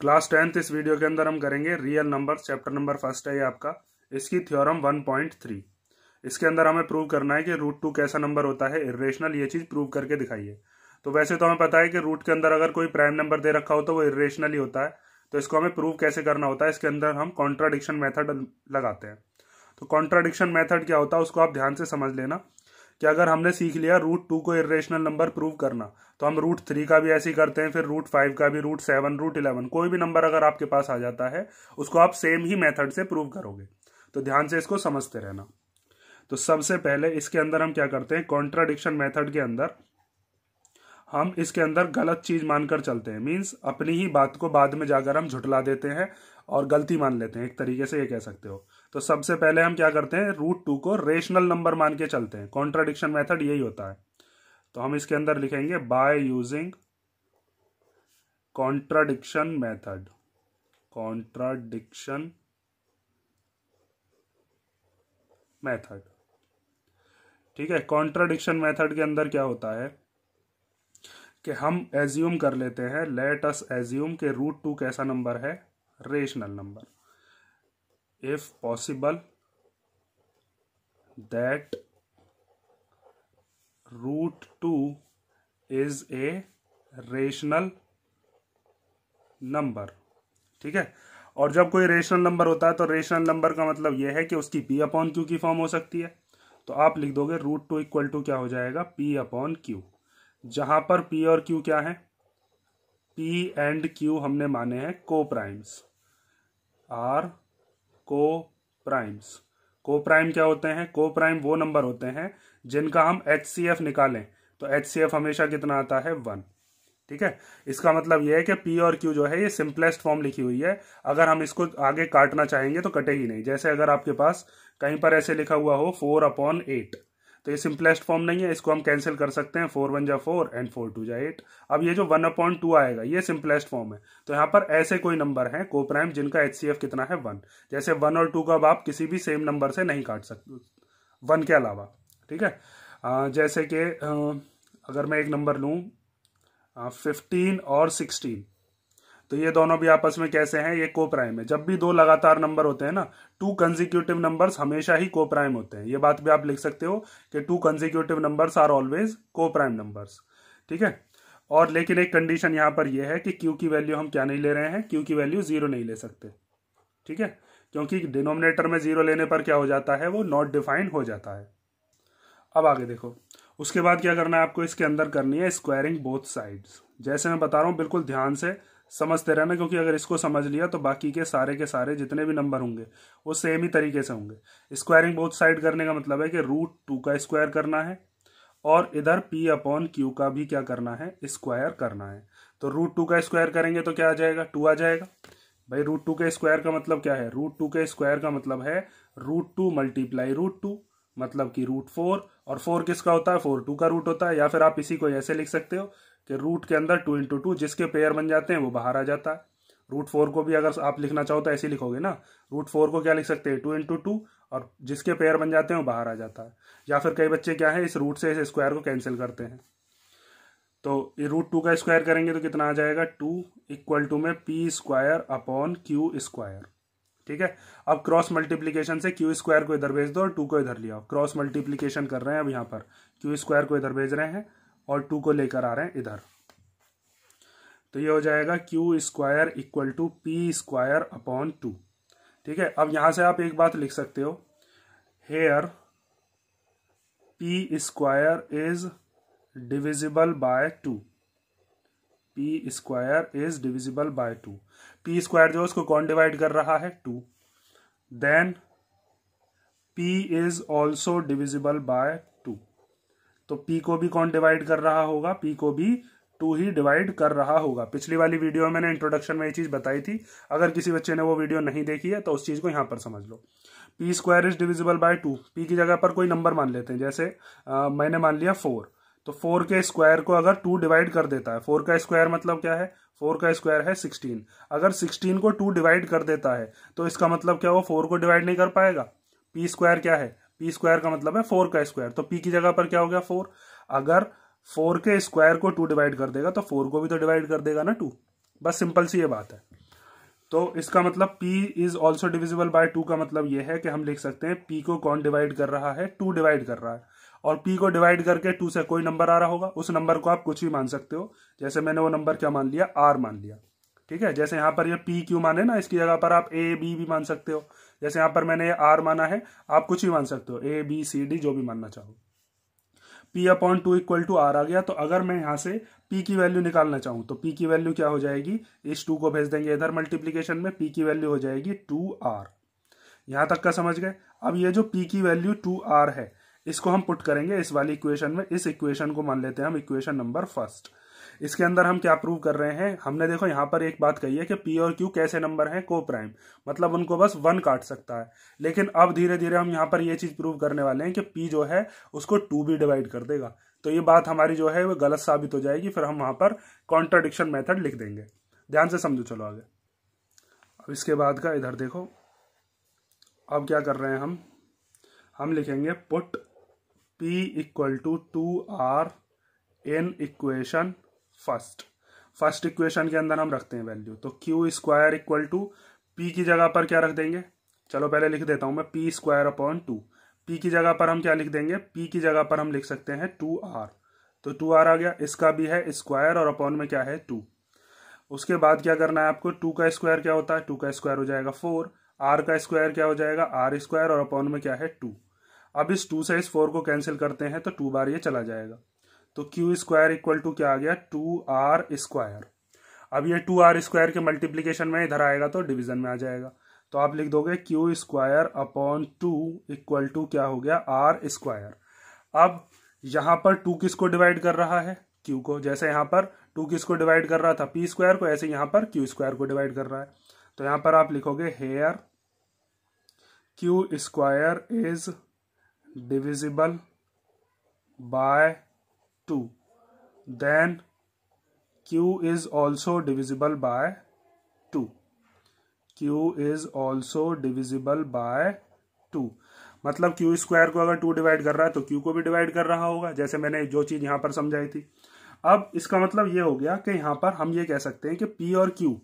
Class tenth इस video के अंदर हम करेंगे real number chapter number first है ये आपका इसकी थ्योरम वन पॉइंट थ्री इसके अंदर हमें प्रूव करना है कि रूट टू कैसा नंबर होता है इरेशनल ये चीज़ प्रूव करके दिखाइए तो वैसे तो हमें पता है कि रूट के अंदर अगर कोई प्राइम नंबर दे रखा हो तो वो इरेशनल ही होता है तो इसको हमें प्रूव कैसे करना होता है इसके अंदर हम कॉन्ट्राडिक्शन मैथड लगाते हैं तो कॉन्ट्राडिक्शन मैथड क्या होता है उसको आप ध्यान से समझ लेना कि अगर हमने सीख लिया रूट टू को इरेशनल नंबर प्रूव करना तो हम रूट थ्री का भी ऐसे ही करते हैं फिर रूट फाइव का भी रूट सेवन रूट इलेवन कोई भी नंबर अगर आपके पास आ जाता है उसको आप सेम ही मेथड से प्रूव करोगे तो ध्यान से इसको समझते रहना तो सबसे पहले इसके अंदर हम क्या करते हैं कॉन्ट्राडिक्शन मेथड के अंदर हम इसके अंदर गलत चीज मानकर चलते हैं मीन्स अपनी ही बात को बाद में जाकर हम झुटला देते हैं और गलती मान लेते हैं एक तरीके से ये कह सकते हो तो सबसे पहले हम क्या करते हैं रूट टू को रेशनल नंबर मान के चलते हैं कॉन्ट्राडिक्शन मेथड यही होता है तो हम इसके अंदर लिखेंगे by using contradiction method contradiction method ठीक है कॉन्ट्राडिक्शन मेथड के अंदर क्या होता है कि हम एज्यूम कर लेते हैं लेट अस एज्यूम के रूट टू कैसा नंबर है rational number if possible that root two is a rational number ठीक है और जब कोई रेशनल नंबर होता है तो रेशनल नंबर का मतलब यह है कि उसकी पी अपॉन क्यू की फॉर्म हो सकती है तो आप लिख दोगे रूट टू इक्वल टू क्या हो जाएगा पी अपॉन क्यू जहां पर पी और क्यू क्या है पी एंड क्यू हमने माने हैं coprimes are coprimes coprime क्या होते हैं को प्राइम वो नंबर होते हैं जिनका हम एच सी एफ निकालें तो एच सी एफ हमेशा कितना आता है वन ठीक है इसका मतलब यह है कि पी और क्यू जो है ये सिंपलेस्ट फॉर्म लिखी हुई है अगर हम इसको आगे काटना चाहेंगे तो कटेगी नहीं जैसे अगर आपके पास कहीं पर ऐसे लिखा हुआ हो फोर अपॉन एट तो ये सिंपलेस्ट फॉर्म नहीं है इसको हम कैंसिल कर सकते हैं फोर वन जा फोर एंड फोर टू जा एट अब ये जो वन अपॉइंट टू आएगा ये सिंपलेस्ट फॉर्म है तो यहाँ पर ऐसे कोई नंबर है को प्राइम जिनका एच कितना है वन जैसे वन और टू का अब आप किसी भी सेम नंबर से नहीं काट सकते वन के अलावा ठीक है जैसे कि अगर मैं एक नंबर लूँ फिफ्टीन और सिक्सटीन तो ये दोनों भी आपस में कैसे हैं ये को प्राइम है जब भी दो लगातार नंबर होते हैं ना टू कंजिक्यूटिव नंबर्स हमेशा ही को प्राइम होते हैं ये बात भी आप लिख सकते हो कि two consecutive numbers are always coprime numbers ठीक है और लेकिन एक कंडीशन यहां पर यह है कि क्यू की वैल्यू हम क्या नहीं ले रहे हैं क्यू की वैल्यू जीरो नहीं ले सकते ठीक है क्योंकि डिनोमिनेटर में जीरो लेने पर क्या हो जाता है वो नॉट डिफाइंड हो जाता है अब आगे देखो उसके बाद क्या करना है आपको इसके अंदर करनी है स्क्वायरिंग बोथ साइड्स जैसे मैं बता रहा हूँ बिल्कुल ध्यान से समझते रहना क्योंकि अगर इसको समझ लिया तो बाकी के सारे के सारे जितने भी नंबर होंगे वो सेम ही तरीके से होंगे स्क्वायरिंग बोथ साइड करने का मतलब है कि रूट टू का स्क्वायर करना है और इधर पी अपॉन क्यू का भी क्या करना है स्क्वायर करना है तो रूट टू का स्क्वायर करेंगे तो क्या आ जाएगा टू आ जाएगा भाई रूट टू के स्क्वायर का मतलब क्या है रूट टू के स्क्वायर का मतलब है root two multiply root two मतलब कि रूट फोर और फोर किसका होता है फोर टू का रूट होता है या फिर आप इसी को ऐसे लिख सकते हो कि रूट के अंदर टू इंटू टू जिसके पेयर बन जाते हैं वो बाहर आ जाता है रूट फोर को भी अगर आप लिखना चाहो तो ऐसे लिखोगे ना रूट फोर को क्या लिख सकते हैं टू इंटू टू और जिसके पेयर बन जाते हैं वो बाहर आ जाता है या फिर कई बच्चे क्या है इस रूट से इस स्क्वायर को कैंसिल करते हैं तो ये रूट टू का स्क्वायर करेंगे तो कितना आ जाएगा टू इक्वल टू में P square upon Q square ठीक है अब क्रॉस मल्टीप्लीकेशन से क्यू स्क्वायर को इधर भेज दो और टू को इधर लिया क्रॉस मल्टीप्लीकेशन कर रहे हैं अब यहां पर क्यू स्क्वायर को इधर भेज रहे हैं और टू को लेकर आ रहे हैं इधर तो ये हो जाएगा Q square equal to P square upon two ठीक है अब यहां से आप एक बात लिख सकते हो here P square is divisible by two P square is divisible by two P square जो उसको कौन डिवाइड कर रहा है two then P is also divisible by two तो पी को भी कौन डिवाइड कर रहा होगा पी को भी टू ही डिवाइड कर रहा होगा पिछली वाली वीडियो में मैंने इंट्रोडक्शन में ये चीज़ बताई थी अगर किसी बच्चे ने वो वीडियो नहीं देखी है तो उस चीज़ को यहां पर समझ लो P square is divisible by two P की जगह पर कोई नंबर मान लेते हैं जैसे आ, मैंने मान लिया फोर तो फोर के स्क्वायर को अगर टू डिवाइड कर देता है फोर का स्क्वायर मतलब क्या है फोर का स्क्वायर है सिक्सटीन अगर सिक्सटीन को टू डिवाइड कर देता है तो इसका मतलब क्या वो फोर को डिवाइड नहीं कर पाएगा पी स्क्वायर क्या है पी स्क्वायर का मतलब है फोर का स्क्वायर तो पी की जगह पर क्या हो गया फोर अगर फोर के स्क्वायर को टू डिवाइड कर देगा तो फोर को भी तो डिवाइड कर देगा ना टू बस सिंपल सी ये बात है तो इसका मतलब P is also divisible by two का मतलब यह है कि हम लिख सकते हैं पी को कौन डिवाइड कर रहा है टू डिवाइड कर रहा है और पी को डिवाइड करके टू से कोई नंबर आ रहा होगा उस नंबर को आप कुछ भी मान सकते हो जैसे मैंने वो नंबर क्या मान लिया आर मान लिया ठीक है जैसे यहां पर ये पी क्यू माने ना इसकी जगह पर आप ए बी भी मान सकते हो जैसे यहां पर मैंने आर माना है आप कुछ भी मान सकते हो ए बी सी डी जो भी मानना चाहो P upon two equal to R आ गया तो अगर मैं यहां से पी की वैल्यू निकालना चाहूँ तो पी की वैल्यू क्या हो जाएगी इस टू को भेज देंगे इधर मल्टीप्लीकेशन में पी की वैल्यू हो जाएगी टू आर यहां तक का समझ गए अब ये जो पी की वैल्यू टू आर है इसको हम पुट करेंगे इस वाली इक्वेशन में इस इक्वेशन को मान लेते हैं हम इक्वेशन नंबर फर्स्ट इसके अंदर हम क्या प्रूव कर रहे हैं हमने देखो यहां पर एक बात कही है कि पी और क्यू कैसे नंबर हैं को प्राइम मतलब उनको बस वन काट सकता है लेकिन अब धीरे धीरे हम यहां पर यह चीज़ प्रूव करने वाले हैं कि पी जो है उसको टू भी डिवाइड कर देगा तो ये बात हमारी जो है वो गलत साबित हो जाएगी फिर हम वहां पर कॉन्ट्राडिक्शन मैथड लिख देंगे ध्यान से समझो चलो आगे अब इसके बाद का इधर देखो अब क्या कर रहे हैं हम हम लिखेंगे put P equal to two R an equation first first equation के अंदर हम रखते हैं वैल्यू तो Q square equal to P की जगह पर क्या रख देंगे चलो पहले लिख देता हूं मैं P square upon two P की जगह पर हम क्या लिख देंगे पी की जगह पर हम लिख सकते हैं टू आर तो टू आर आ गया इसका भी है स्क्वायर और अपॉन में क्या है टू उसके बाद क्या करना है आपको टू का स्क्वायर क्या होता है टू का स्क्वायर हो जाएगा फोर आर का स्क्वायर क्या हो जाएगा आर स्क्वायर और अपॉन में क्या है टू अब इस टू से इस फोर को कैंसिल करते हैं तो टू बार ये चला जाएगा तो क्यू स्क्वायर इक्वल टू क्या आ गया टू आर स्क्वायर अब ये टू आर स्क्वायर के मल्टीप्लीकेशन में इधर आएगा तो डिवीजन में आ जाएगा तो आप लिख दोगे Q square upon two equal to क्या हो गया आर स्क्वायर अब यहां पर टू किसको डिवाइड कर रहा है क्यू को जैसे यहां पर टू किसको डिवाइड कर रहा था पी स्क्वायर को ऐसे यहां पर क्यू स्क्वायर को डिवाइड कर रहा है तो यहां पर आप लिखोगे here Q square is divisible by 2 then q is also divisible by 2 q is also divisible by 2 मतलब q स्क्वायर को अगर टू डिवाइड कर रहा है तो q को भी डिवाइड कर रहा होगा जैसे मैंने जो चीज यहां पर समझाई थी अब इसका मतलब ये हो गया कि यहां पर हम ये कह सकते हैं कि p और q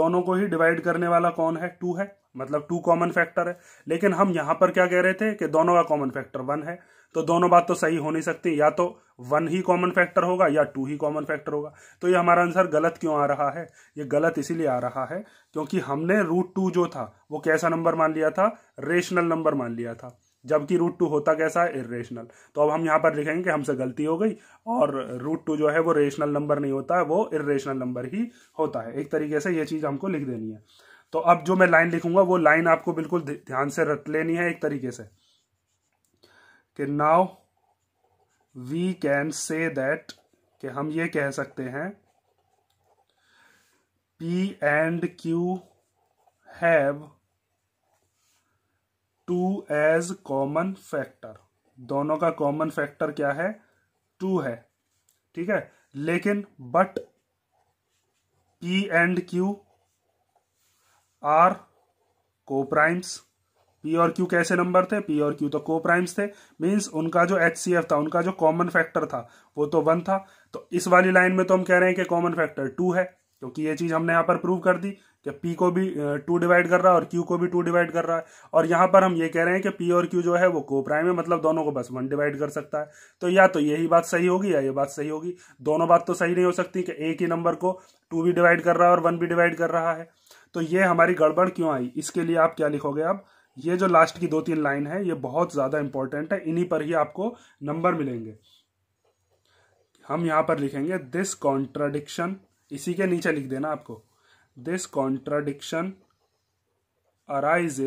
दोनों को ही डिवाइड करने वाला कौन है टू है मतलब टू कॉमन फैक्टर है लेकिन हम यहां पर क्या कह रहे थे कि दोनों का कॉमन फैक्टर वन है तो दोनों बात तो सही हो नहीं सकती या तो वन ही कॉमन फैक्टर होगा या टू ही कॉमन फैक्टर होगा तो ये हमारा आंसर गलत क्यों आ रहा है ये गलत इसीलिए आ रहा है क्योंकि हमने रूट टू जो था वो कैसा नंबर मान लिया था रेशनल नंबर मान लिया था जबकि रूट टू होता कैसा है इरेशनल तो अब हम यहाँ पर लिखेंगे कि हमसे गलती हो गई और रूट टू जो है वो रेशनल नंबर नहीं होता है वो इरेशनल नंबर ही होता है एक तरीके से ये चीज़ हमको लिख देनी है तो अब जो मैं लाइन लिखूंगा वो लाइन आपको बिल्कुल ध्यान से रट लेनी है एक तरीके से कि now we can say that कि हम ये कह सकते हैं P and Q have two as common factor दोनों का कॉमन फैक्टर क्या है टू है ठीक है लेकिन but P and Q are coprimes P और क्यू कैसे नंबर थे पी और क्यू तो को प्राइम्स थे मीन्स उनका जो एच सी एफ था उनका जो कॉमन फैक्टर था वो तो वन था तो इस वाली लाइन में तो हम कह रहे हैं कि कॉमन फैक्टर टू है क्योंकि ये चीज़ हमने यहां पर प्रूव कर दी कि पी को भी टू डिवाइड कर रहा है और क्यू को भी टू डिवाइड कर रहा है और यहां पर हम ये कह रहे हैं कि पी और क्यू जो है वो को प्राइम है मतलब दोनों को बस वन डिवाइड कर सकता है तो या तो यही बात सही होगी या ये बात सही होगी दोनों बात तो सही नहीं हो सकती कि एक ही नंबर को टू भी डिवाइड कर रहा है और वन भी डिवाइड कर रहा है तो ये हमारी गड़बड़ क्यों आई इसके लिए आप क्या लिखोगे आप ये जो लास्ट की दो तीन लाइन है ये बहुत ज़्यादा इंपॉर्टेंट है इन्हीं पर ही आपको नंबर मिलेंगे हम यहां पर लिखेंगे दिस कॉन्ट्राडिक्शन इसी के नीचे लिख देना आपको दिस कॉन्ट्राडिक्शन अराइज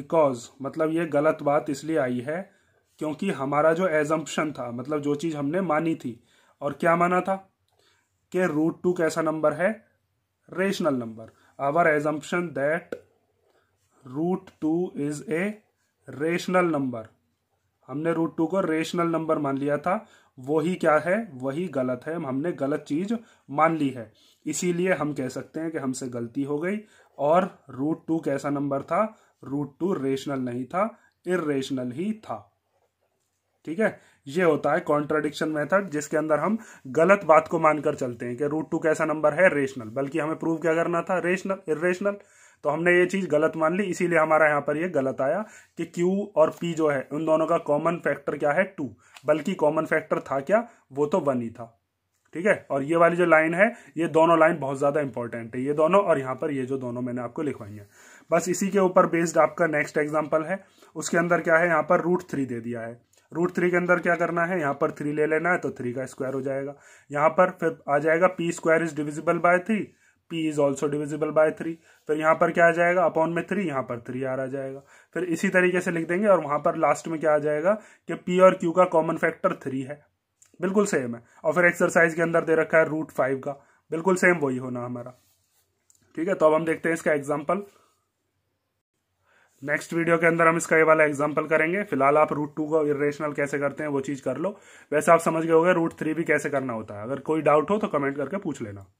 बिकॉज मतलब ये गलत बात इसलिए आई है क्योंकि हमारा जो एजम्पन था मतलब जो चीज़ हमने मानी थी और क्या माना था कि रूट टू कैसा नंबर है rational number. Our assumption that root 2 is a rational number. हमने रूट टू को रेशनल नंबर मान लिया था वही क्या है वही गलत है हमने गलत चीज मान ली है इसीलिए हम कह सकते हैं कि हमसे गलती हो गई और रूट टू कैसा नंबर था रूट टू रेशनल नहीं था इरेशनल ही था ठीक है ये होता है कॉन्ट्राडिक्शन मेथड जिसके अंदर हम गलत बात को मानकर चलते हैं कि रूट टू कैसा नंबर है रेशनल बल्कि हमें प्रूव क्या करना था रेशनल इेशनल तो हमने ये चीज गलत मान ली इसीलिए हमारा यहां पर ये गलत आया कि Q और P जो है उन दोनों का कॉमन फैक्टर क्या है टू बल्कि कॉमन फैक्टर था क्या वो तो वन ही था ठीक है और ये वाली जो लाइन है ये दोनों लाइन बहुत ज्यादा इंपॉर्टेंट है ये दोनों और यहां पर ये जो दोनों मैंने आपको लिखवाई है बस इसी के ऊपर बेस्ड आपका नेक्स्ट एग्जाम्पल है उसके अंदर क्या है यहां पर रूट थ्री दे दिया है रूट थ्री के अंदर क्या करना है यहाँ पर थ्री ले लेना है तो थ्री का स्क्वायर हो जाएगा यहाँ पर फिर आ जाएगा P square is divisible by three P is also divisible by three फिर यहाँ पर क्या आ जाएगा अपॉन में थ्री यहाँ पर थ्री आर आ जाएगा फिर इसी तरीके से लिख देंगे और वहाँ पर लास्ट में क्या आ जाएगा कि पी और क्यू का कॉमन फैक्टर थ्री है बिल्कुल सेम है और फिर एक्सरसाइज के अंदर दे रखा है रूट फाइव का बिल्कुल सेम वही होना हमारा ठीक है तो अब हम देखते हैं इसका एग्जाम्पल नेक्स्ट वीडियो के अंदर हम इसका ये वाला एग्जांपल करेंगे फिलहाल आप रूट टू को इरेशनल कैसे करते हैं वो चीज कर लो वैसे आप समझ गए होगे रूट थ्री भी कैसे करना होता है अगर कोई डाउट हो तो कमेंट करके पूछ लेना